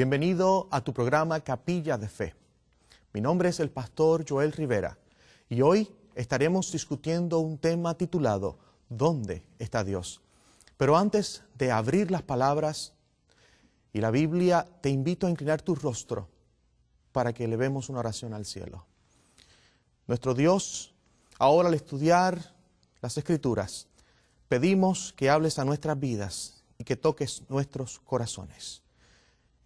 Bienvenido a tu programa Capilla de Fe. Mi nombre es el pastor Joel Rivera y hoy estaremos discutiendo un tema titulado ¿Dónde está Dios? Pero antes de abrir las palabras y la Biblia, te invito a inclinar tu rostro para que elevemos una oración al cielo. Nuestro Dios, ahora al estudiar las Escrituras, pedimos que hables a nuestras vidas y que toques nuestros corazones.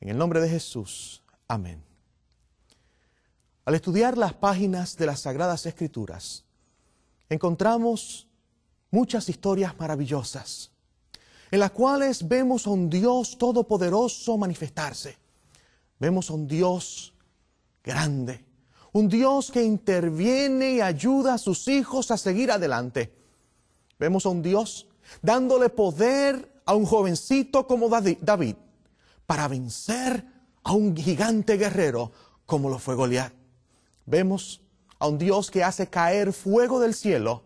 En el nombre de Jesús, amén. Al estudiar las páginas de las Sagradas Escrituras, encontramos muchas historias maravillosas, en las cuales vemos a un Dios todopoderoso manifestarse. Vemos a un Dios grande, un Dios que interviene y ayuda a sus hijos a seguir adelante. Vemos a un Dios dándole poder a un jovencito como David, para vencer a un gigante guerrero como lo fue Goliat. Vemos a un Dios que hace caer fuego del cielo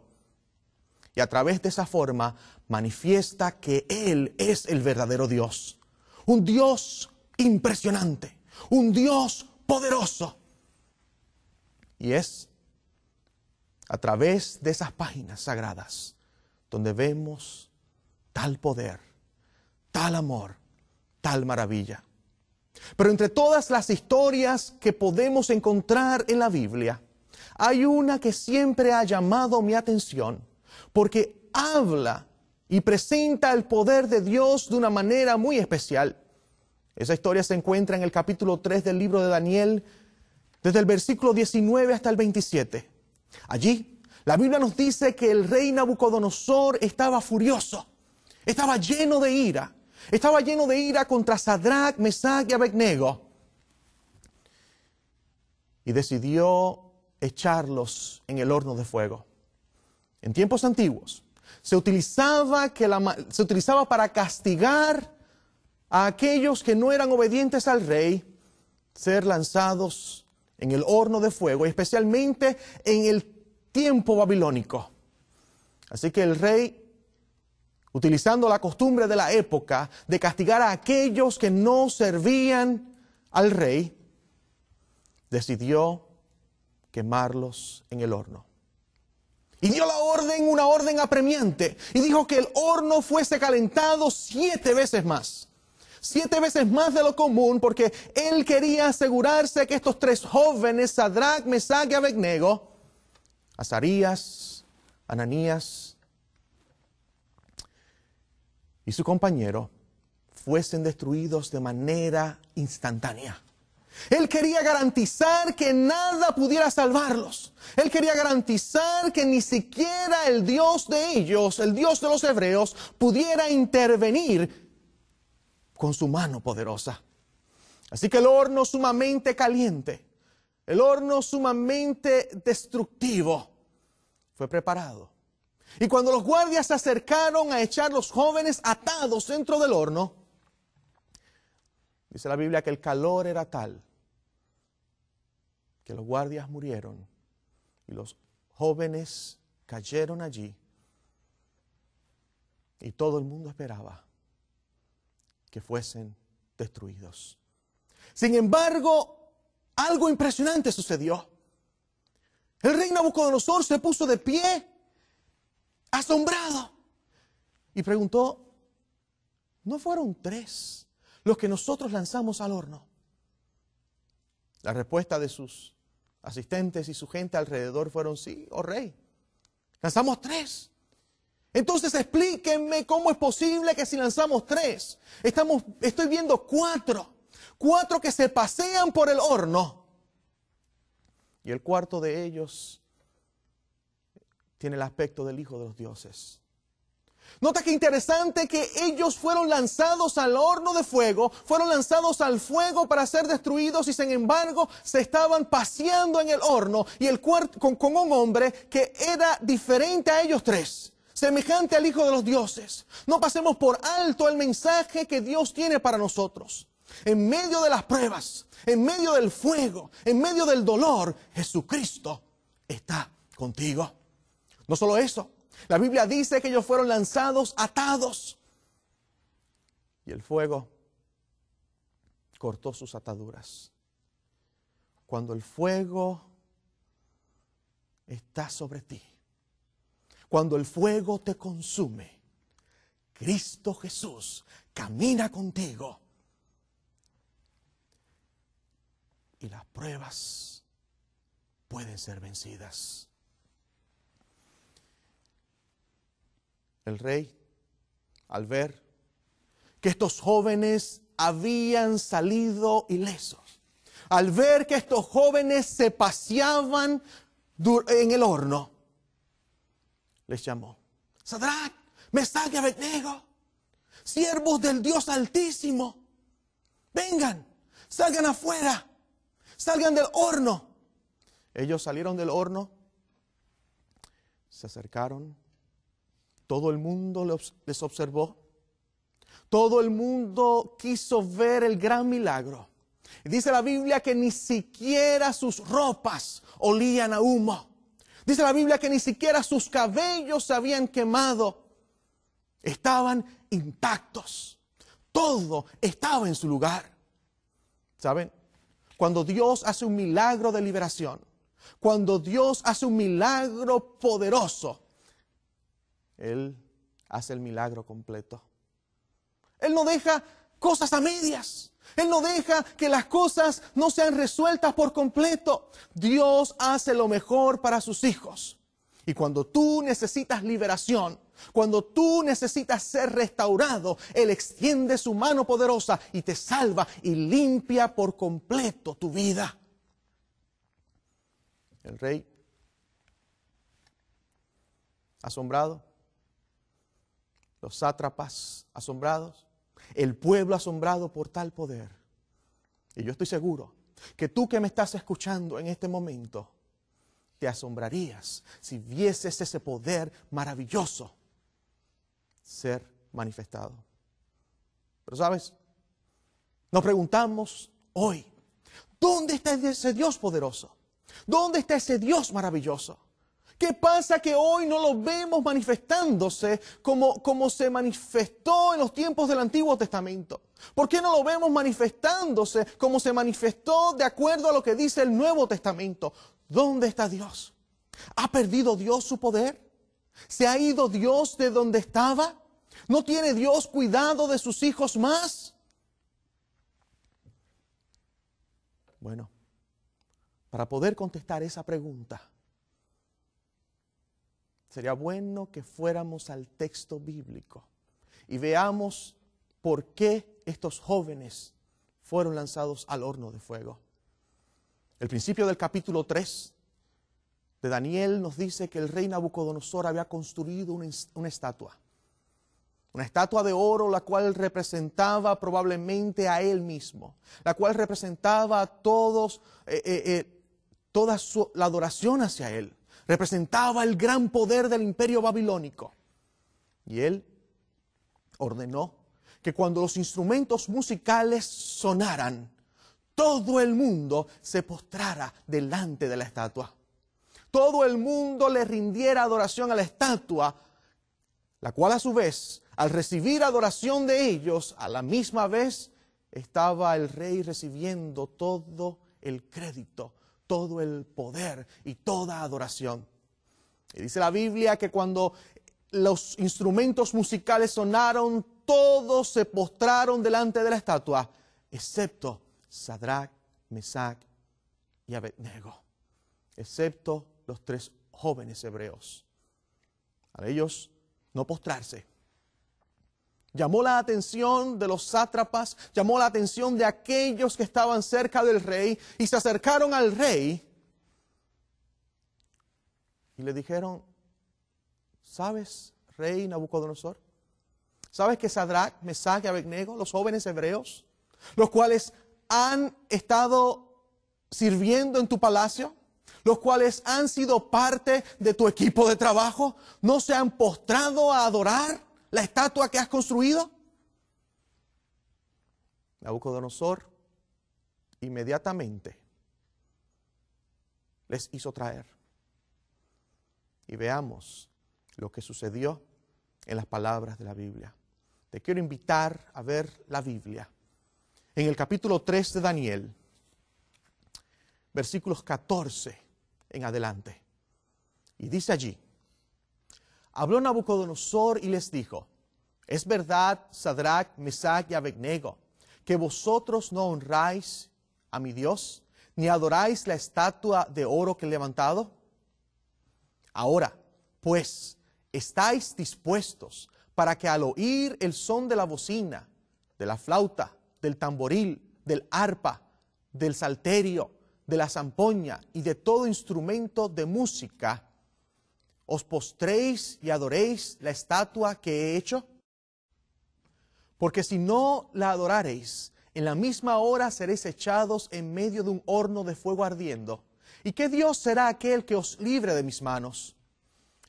y a través de esa forma manifiesta que Él es el verdadero Dios. Un Dios impresionante, un Dios poderoso. Y es a través de esas páginas sagradas donde vemos tal poder, tal amor, maravilla. Pero entre todas las historias que podemos encontrar en la Biblia, hay una que siempre ha llamado mi atención, porque habla y presenta el poder de Dios de una manera muy especial. Esa historia se encuentra en el capítulo 3 del libro de Daniel, desde el versículo 19 hasta el 27. Allí, la Biblia nos dice que el rey Nabucodonosor estaba furioso, estaba lleno de ira, estaba lleno de ira contra Sadrach, Mesach y Abednego. Y decidió echarlos en el horno de fuego. En tiempos antiguos se utilizaba, que se utilizaba para castigar a aquellos que no eran obedientes al rey, ser lanzados en el horno de fuego, especialmente en el tiempo babilónico. Así que el rey utilizando la costumbre de la época de castigar a aquellos que no servían al rey, decidió quemarlos en el horno. Y dio la orden, una orden apremiante, y dijo que el horno fuese calentado siete veces más. Siete veces más de lo común, porque él quería asegurarse que estos tres jóvenes, Sadrach, Mesach y Abednego, Azarías, Ananías y su compañero fuesen destruidos de manera instantánea. Él quería garantizar que nada pudiera salvarlos. Él quería garantizar que ni siquiera el Dios de ellos, el Dios de los hebreos, pudiera intervenir con su mano poderosa. Así que el horno sumamente caliente, el horno sumamente destructivo, fue preparado y cuando los guardias se acercaron a echar los jóvenes atados dentro del horno, dice la Biblia que el calor era tal que los guardias murieron y los jóvenes cayeron allí. Y todo el mundo esperaba que fuesen destruidos. Sin embargo, algo impresionante sucedió. El rey Nabucodonosor se puso de pie asombrado. Y preguntó, ¿no fueron tres los que nosotros lanzamos al horno? La respuesta de sus asistentes y su gente alrededor fueron, sí, oh rey, lanzamos tres. Entonces explíquenme cómo es posible que si lanzamos tres, estamos, estoy viendo cuatro, cuatro que se pasean por el horno. Y el cuarto de ellos tiene el aspecto del Hijo de los Dioses. Nota que interesante que ellos fueron lanzados al horno de fuego, fueron lanzados al fuego para ser destruidos y sin embargo se estaban paseando en el horno y el con, con un hombre que era diferente a ellos tres, semejante al Hijo de los Dioses. No pasemos por alto el mensaje que Dios tiene para nosotros. En medio de las pruebas, en medio del fuego, en medio del dolor, Jesucristo está contigo. No solo eso, la Biblia dice que ellos fueron lanzados atados y el fuego cortó sus ataduras. Cuando el fuego está sobre ti, cuando el fuego te consume, Cristo Jesús camina contigo. Y las pruebas pueden ser vencidas. El rey, al ver que estos jóvenes habían salido ilesos, al ver que estos jóvenes se paseaban en el horno, les llamó, Sadrach, Mesach y Abednego, siervos del Dios Altísimo, vengan, salgan afuera, salgan del horno. Ellos salieron del horno, se acercaron todo el mundo les observó. Todo el mundo quiso ver el gran milagro. Dice la Biblia que ni siquiera sus ropas olían a humo. Dice la Biblia que ni siquiera sus cabellos se habían quemado. Estaban intactos. Todo estaba en su lugar. ¿Saben? Cuando Dios hace un milagro de liberación, cuando Dios hace un milagro poderoso, él hace el milagro completo. Él no deja cosas a medias. Él no deja que las cosas no sean resueltas por completo. Dios hace lo mejor para sus hijos. Y cuando tú necesitas liberación, cuando tú necesitas ser restaurado, Él extiende su mano poderosa y te salva y limpia por completo tu vida. El rey, asombrado, los sátrapas asombrados, el pueblo asombrado por tal poder. Y yo estoy seguro que tú que me estás escuchando en este momento, te asombrarías si vieses ese poder maravilloso ser manifestado. Pero sabes, nos preguntamos hoy, ¿dónde está ese Dios poderoso? ¿Dónde está ese Dios maravilloso? ¿Qué pasa que hoy no lo vemos manifestándose como, se manifestó en los tiempos del Antiguo Testamento? ¿Por qué no lo vemos manifestándose como se manifestó de acuerdo a lo que dice el Nuevo Testamento? ¿Dónde está Dios? ¿Ha perdido Dios su poder? ¿Se ha ido Dios de donde estaba? ¿No tiene Dios cuidado de sus hijos más? Bueno, para poder contestar esa pregunta, sería bueno que fuéramos al texto bíblico y veamos por qué estos jóvenes fueron lanzados al horno de fuego. El principio del capítulo 3 de Daniel nos dice que el rey Nabucodonosor había construido una, estatua, una estatua de oro la cual representaba probablemente a él mismo, la cual representaba a todos, eh, eh, eh, toda la adoración hacia él representaba el gran poder del imperio babilónico. Y él ordenó que cuando los instrumentos musicales sonaran, todo el mundo se postrara delante de la estatua. Todo el mundo le rindiera adoración a la estatua, la cual a su vez, al recibir adoración de ellos, a la misma vez estaba el rey recibiendo todo el crédito todo el poder y toda adoración. Y dice la Biblia que cuando los instrumentos musicales sonaron, todos se postraron delante de la estatua, excepto Sadrach, Mesach y Abednego, excepto los tres jóvenes hebreos. A ellos no postrarse llamó la atención de los sátrapas, llamó la atención de aquellos que estaban cerca del rey y se acercaron al rey y le dijeron, ¿sabes, rey Nabucodonosor? ¿Sabes que Sadrach, Mesach y Abednego, los jóvenes hebreos, los cuales han estado sirviendo en tu palacio, los cuales han sido parte de tu equipo de trabajo, no se han postrado a adorar? la estatua que has construido? Nabucodonosor inmediatamente les hizo traer. Y veamos lo que sucedió en las palabras de la Biblia. Te quiero invitar a ver la Biblia. En el capítulo 3 de Daniel, versículos 14 en adelante. Y dice allí, habló Nabucodonosor y les dijo, es verdad, Sadrach, Mesach y Abednego, que vosotros no honráis a mi Dios, ni adoráis la estatua de oro que he levantado. Ahora, pues, estáis dispuestos para que al oír el son de la bocina, de la flauta, del tamboril, del arpa, del salterio, de la zampoña y de todo instrumento de música, os postréis y adoréis la estatua que he hecho? Porque si no la adorareis, en la misma hora seréis echados en medio de un horno de fuego ardiendo. ¿Y qué Dios será aquel que os libre de mis manos?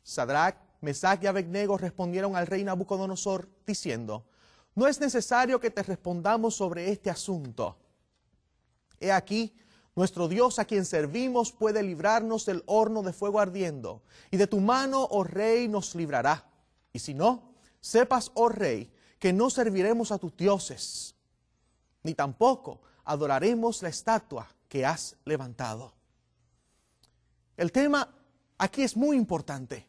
Sadrach, Mesach y Abednego respondieron al rey Nabucodonosor diciendo, No es necesario que te respondamos sobre este asunto. He aquí, nuestro Dios a quien servimos puede librarnos del horno de fuego ardiendo, y de tu mano, oh rey, nos librará. Y si no, sepas, oh rey, que no serviremos a tus dioses, ni tampoco adoraremos la estatua que has levantado. El tema aquí es muy importante.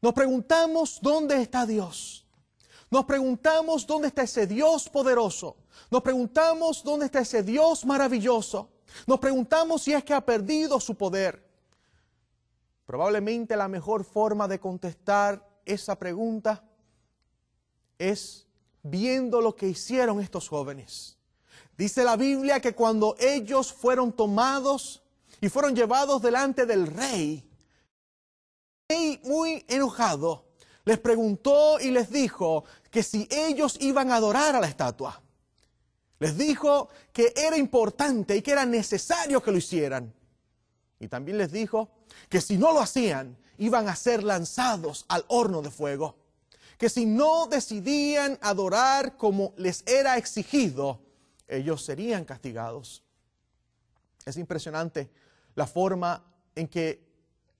Nos preguntamos, ¿dónde está Dios? Nos preguntamos dónde está ese Dios poderoso. Nos preguntamos dónde está ese Dios maravilloso. Nos preguntamos si es que ha perdido su poder. Probablemente la mejor forma de contestar esa pregunta es viendo lo que hicieron estos jóvenes. Dice la Biblia que cuando ellos fueron tomados y fueron llevados delante del rey, el rey muy enojado, les preguntó y les dijo que si ellos iban a adorar a la estatua. Les dijo que era importante y que era necesario que lo hicieran. Y también les dijo que si no lo hacían, iban a ser lanzados al horno de fuego. Que si no decidían adorar como les era exigido, ellos serían castigados. Es impresionante la forma en que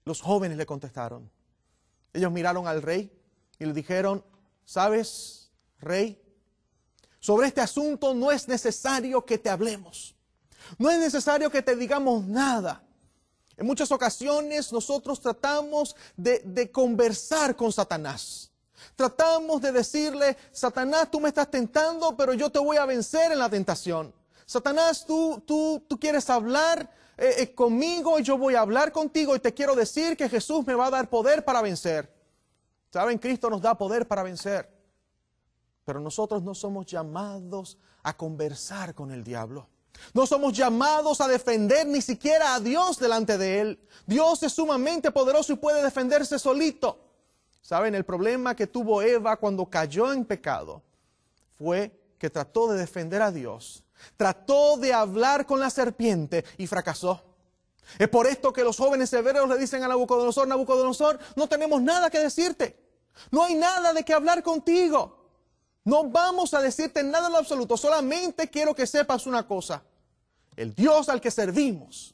los jóvenes le contestaron. Ellos miraron al rey y le dijeron, ¿sabes, rey? Sobre este asunto no es necesario que te hablemos. No es necesario que te digamos nada. En muchas ocasiones nosotros tratamos de, conversar con Satanás. Tratamos de decirle, Satanás, tú me estás tentando, pero yo te voy a vencer en la tentación. Satanás, tú, tú, tú quieres hablar eh, eh, conmigo y yo voy a hablar contigo y te quiero decir que Jesús me va a dar poder para vencer. Saben, Cristo nos da poder para vencer, pero nosotros no somos llamados a conversar con el diablo. No somos llamados a defender ni siquiera a Dios delante de Él. Dios es sumamente poderoso y puede defenderse solito. Saben, el problema que tuvo Eva cuando cayó en pecado fue que trató de defender a Dios, trató de hablar con la serpiente y fracasó. Es por esto que los jóvenes severos le dicen a Nabucodonosor, Nabucodonosor, no tenemos nada que decirte. No hay nada de qué hablar contigo. No vamos a decirte nada en lo absoluto. Solamente quiero que sepas una cosa. El Dios al que servimos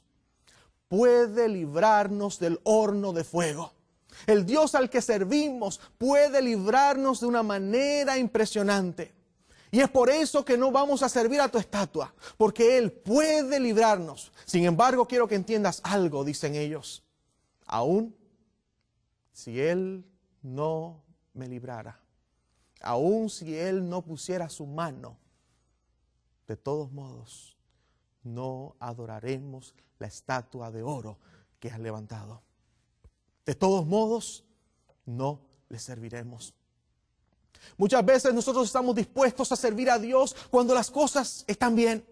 puede librarnos del horno de fuego. El Dios al que servimos puede librarnos de una manera impresionante. Y es por eso que no vamos a servir a tu estatua, porque Él puede librarnos. Sin embargo, quiero que entiendas algo, dicen ellos. Aún si Él no me librara, aún si Él no pusiera su mano, de todos modos, no adoraremos la estatua de oro que has levantado. De todos modos, no le serviremos. Muchas veces nosotros estamos dispuestos a servir a Dios cuando las cosas están bien.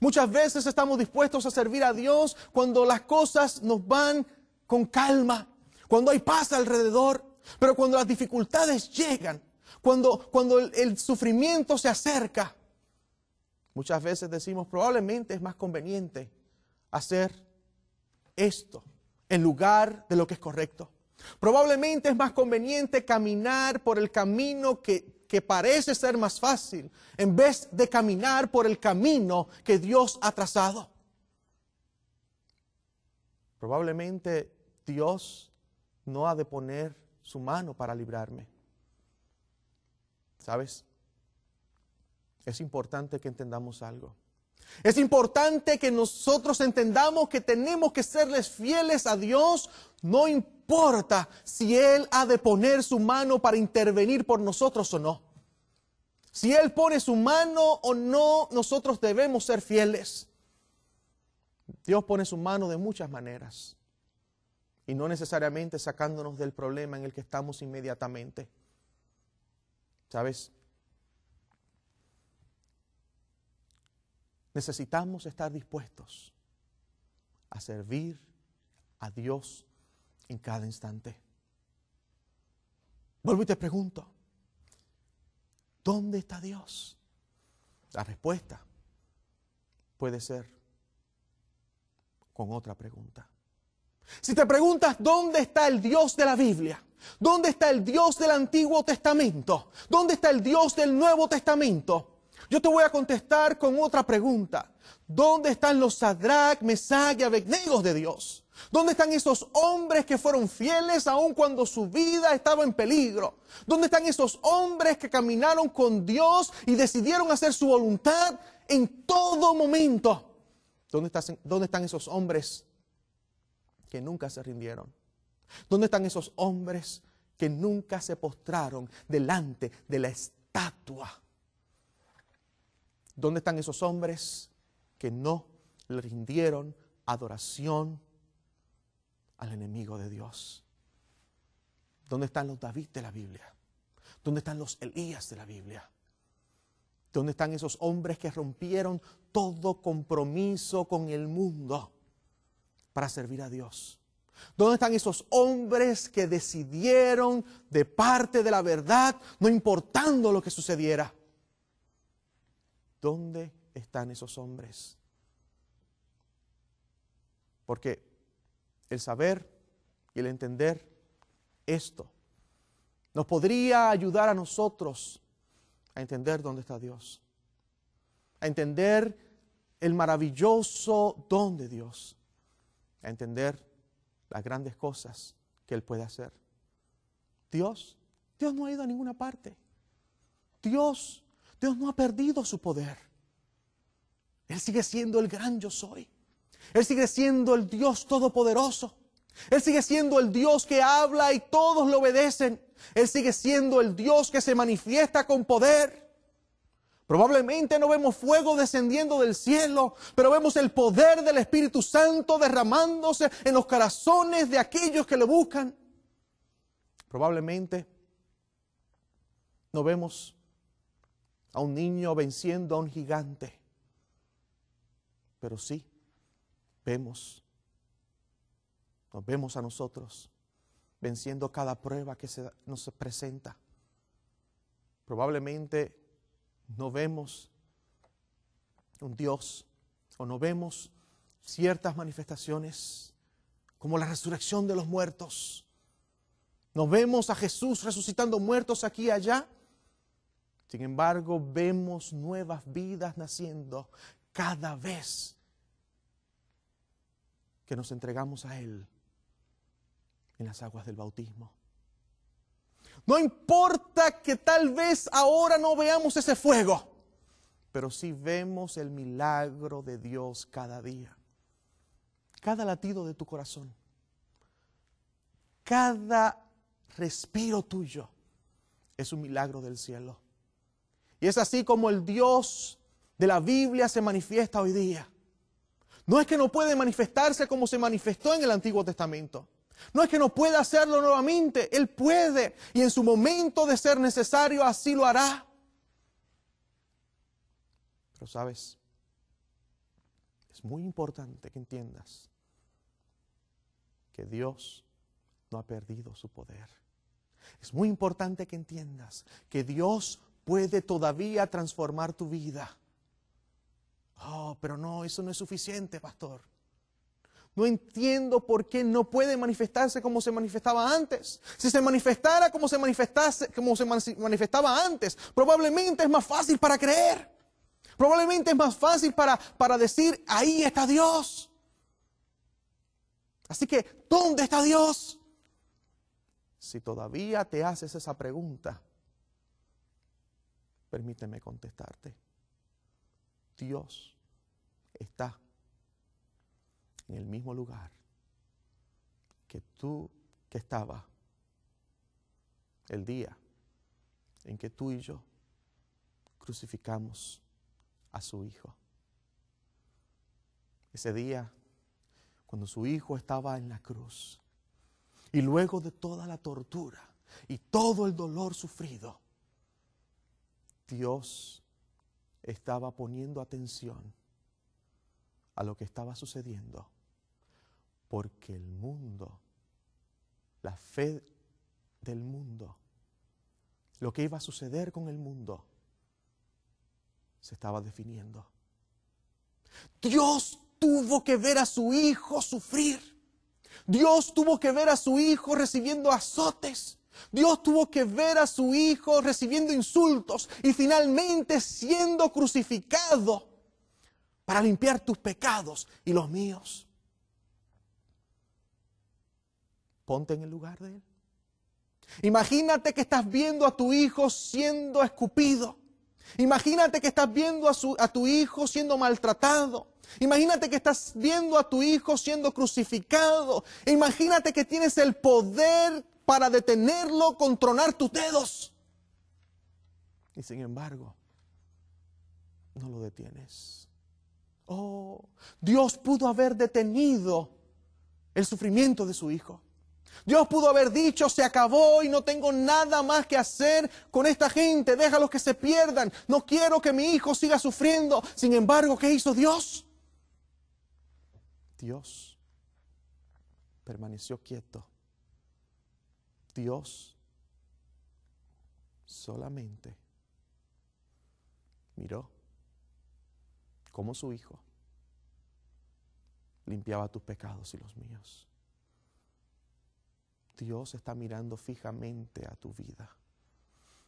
Muchas veces estamos dispuestos a servir a Dios cuando las cosas nos van con calma, cuando hay paz alrededor, pero cuando las dificultades llegan, cuando, el sufrimiento se acerca, muchas veces decimos probablemente es más conveniente hacer esto en lugar de lo que es correcto. Probablemente es más conveniente caminar por el camino que, parece ser más fácil, en vez de caminar por el camino que Dios ha trazado. Probablemente Dios no ha de poner su mano para librarme. ¿Sabes? Es importante que entendamos algo. Es importante que nosotros entendamos que tenemos que serles fieles a Dios, no importa si Él ha de poner su mano para intervenir por nosotros o no. Si Él pone su mano o no, nosotros debemos ser fieles. Dios pone su mano de muchas maneras y no necesariamente sacándonos del problema en el que estamos inmediatamente. ¿Sabes? Necesitamos estar dispuestos a servir a Dios en cada instante. Vuelvo y te pregunto, ¿dónde está Dios? La respuesta puede ser con otra pregunta. Si te preguntas dónde está el Dios de la Biblia, dónde está el Dios del Antiguo Testamento, dónde está el Dios del Nuevo Testamento, yo te voy a contestar con otra pregunta. ¿Dónde están los Sadrach, Mesach y Abednego de Dios? ¿Dónde están esos hombres que fueron fieles aun cuando su vida estaba en peligro? ¿Dónde están esos hombres que caminaron con Dios y decidieron hacer su voluntad en todo momento? dónde están esos hombres que nunca se rindieron? ¿Dónde están esos hombres que nunca se postraron delante de la estatua ¿Dónde están esos hombres que no le rindieron adoración al enemigo de Dios? ¿Dónde están los David de la Biblia? ¿Dónde están los Elías de la Biblia? ¿Dónde están esos hombres que rompieron todo compromiso con el mundo para servir a Dios? ¿Dónde están esos hombres que decidieron de parte de la verdad, no importando lo que sucediera? ¿Dónde están esos hombres? Porque el saber y el entender esto nos podría ayudar a nosotros a entender dónde está Dios, a entender el maravilloso don de Dios, a entender las grandes cosas que Él puede hacer. Dios, Dios no ha ido a ninguna parte. Dios Dios no ha perdido su poder. Él sigue siendo el gran yo soy. Él sigue siendo el Dios todopoderoso. Él sigue siendo el Dios que habla y todos lo obedecen. Él sigue siendo el Dios que se manifiesta con poder. Probablemente no vemos fuego descendiendo del cielo, pero vemos el poder del Espíritu Santo derramándose en los corazones de aquellos que lo buscan. Probablemente no vemos a un niño venciendo a un gigante. Pero sí, vemos, nos vemos a nosotros venciendo cada prueba que se, nos presenta. Probablemente no vemos un Dios o no vemos ciertas manifestaciones como la resurrección de los muertos. Nos vemos a Jesús resucitando muertos aquí y allá, sin embargo, vemos nuevas vidas naciendo cada vez que nos entregamos a Él en las aguas del bautismo. No importa que tal vez ahora no veamos ese fuego, pero sí vemos el milagro de Dios cada día, cada latido de tu corazón, cada respiro tuyo es un milagro del cielo. Y es así como el Dios de la Biblia se manifiesta hoy día. No es que no puede manifestarse como se manifestó en el Antiguo Testamento. No es que no pueda hacerlo nuevamente. Él puede. Y en su momento de ser necesario, así lo hará. Pero sabes, es muy importante que entiendas que Dios no ha perdido su poder. Es muy importante que entiendas que Dios puede todavía transformar tu vida. Oh, pero no, eso no es suficiente, pastor. No entiendo por qué no puede manifestarse como se manifestaba antes. Si se manifestara como se, como se manifestaba antes, probablemente es más fácil para creer. Probablemente es más fácil para, para decir, ahí está Dios. Así que, ¿dónde está Dios? Si todavía te haces esa pregunta, Permíteme contestarte. Dios está en el mismo lugar que tú que estaba el día en que tú y yo crucificamos a su hijo. Ese día cuando su hijo estaba en la cruz y luego de toda la tortura y todo el dolor sufrido, Dios estaba poniendo atención a lo que estaba sucediendo, porque el mundo, la fe del mundo, lo que iba a suceder con el mundo, se estaba definiendo. Dios tuvo que ver a su hijo sufrir. Dios tuvo que ver a su hijo recibiendo azotes. Dios tuvo que ver a su Hijo recibiendo insultos y finalmente siendo crucificado para limpiar tus pecados y los míos. Ponte en el lugar de Él. Imagínate que estás viendo a tu hijo siendo escupido. Imagínate que estás viendo a, su, a tu hijo siendo maltratado. Imagínate que estás viendo a tu hijo siendo crucificado. Imagínate que tienes el poder para detenerlo con tronar tus dedos. Y sin embargo, no lo detienes. Oh, Dios pudo haber detenido el sufrimiento de su hijo. Dios pudo haber dicho, se acabó y no tengo nada más que hacer con esta gente, déjalos que se pierdan, no quiero que mi hijo siga sufriendo. Sin embargo, ¿qué hizo Dios? Dios permaneció quieto Dios solamente miró cómo su Hijo limpiaba tus pecados y los míos. Dios está mirando fijamente a tu vida.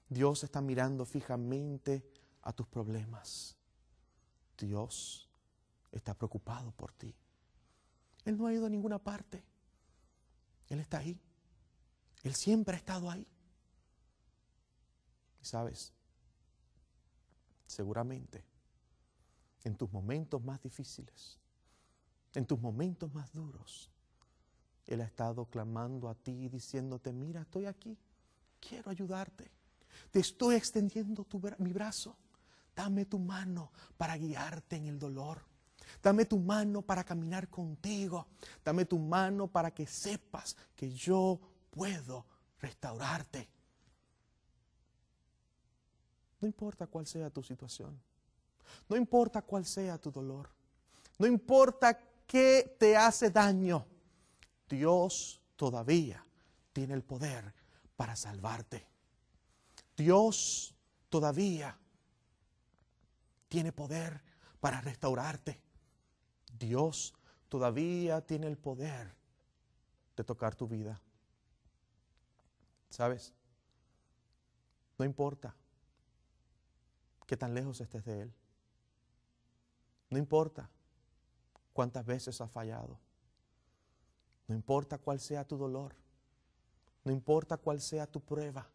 Dios está mirando fijamente a tus problemas. Dios está preocupado por ti. Él no ha ido a ninguna parte. Él está ahí. Él siempre ha estado ahí. Y sabes, seguramente en tus momentos más difíciles, en tus momentos más duros, Él ha estado clamando a ti, diciéndote, mira, estoy aquí, quiero ayudarte, te estoy extendiendo mi brazo, dame tu mano para guiarte en el dolor. Dame tu mano para caminar contigo. Dame tu mano para que sepas que yo puedo restaurarte. No importa cuál sea tu situación, no importa cuál sea tu dolor, no importa qué te hace daño, Dios todavía tiene el poder para salvarte. Dios todavía tiene poder para restaurarte. Dios todavía tiene el poder de tocar tu vida. ¿Sabes? No importa qué tan lejos estés de Él. No importa cuántas veces has fallado. No importa cuál sea tu dolor. No importa cuál sea tu prueba.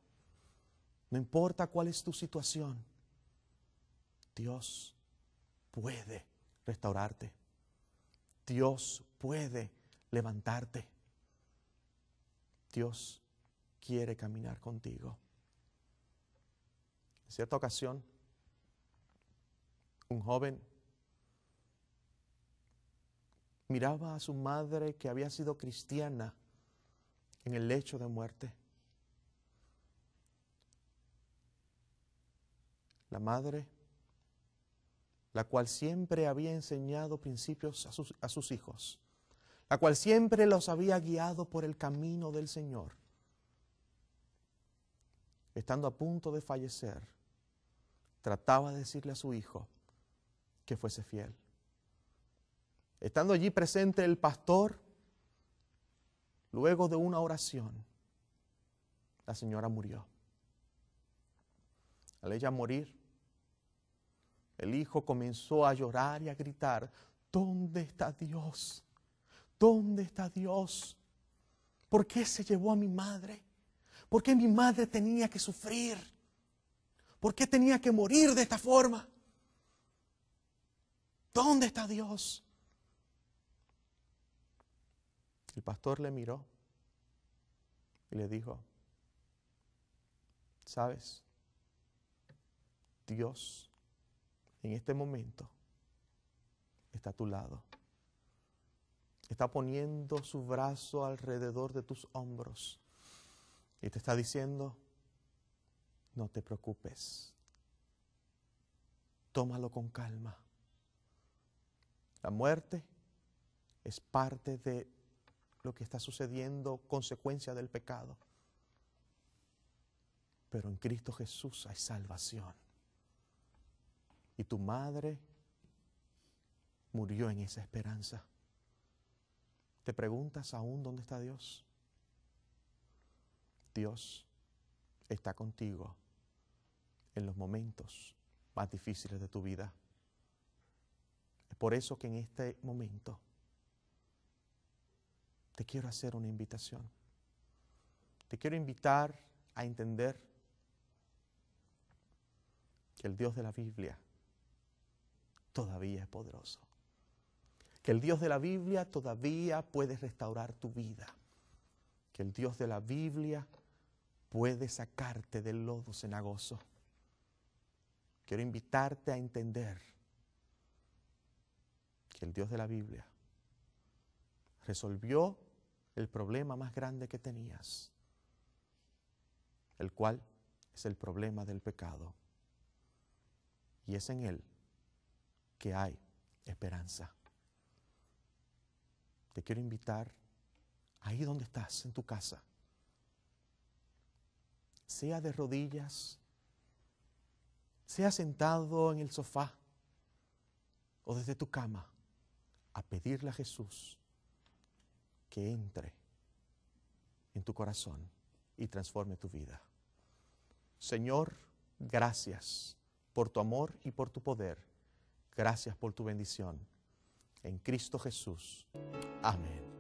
No importa cuál es tu situación. Dios puede restaurarte. Dios puede levantarte. Dios quiere caminar contigo. En cierta ocasión, un joven miraba a su madre que había sido cristiana en el lecho de muerte. La madre, la cual siempre había enseñado principios a sus, hijos, la cual siempre los había guiado por el camino del Señor estando a punto de fallecer, trataba de decirle a su hijo que fuese fiel. Estando allí presente el pastor, luego de una oración, la señora murió. Al ella morir, el hijo comenzó a llorar y a gritar, ¿dónde está Dios? ¿Dónde está Dios? ¿Por qué se llevó a mi madre? ¿Por qué mi madre tenía que sufrir? ¿Por qué tenía que morir de esta forma? ¿Dónde está Dios? El pastor le miró y le dijo, ¿sabes? Dios en este momento está a tu lado. Está poniendo su brazo alrededor de tus hombros y te está diciendo, no te preocupes, tómalo con calma. La muerte es parte de lo que está sucediendo, consecuencia del pecado. Pero en Cristo Jesús hay salvación. Y tu madre murió en esa esperanza. ¿Te preguntas aún dónde está Dios? Dios está contigo en los momentos más difíciles de tu vida. Es por eso que en este momento te quiero hacer una invitación. Te quiero invitar a entender que el Dios de la Biblia todavía es poderoso. Que el Dios de la Biblia todavía puede restaurar tu vida. Que el Dios de la Biblia puede sacarte del lodo cenagoso. Quiero invitarte a entender que el Dios de la Biblia resolvió el problema más grande que tenías, el cual es el problema del pecado. Y es en Él que hay esperanza. Te quiero invitar ahí donde estás, en tu casa sea de rodillas, sea sentado en el sofá o desde tu cama, a pedirle a Jesús que entre en tu corazón y transforme tu vida. Señor, gracias por tu amor y por tu poder. Gracias por tu bendición. En Cristo Jesús. Amén.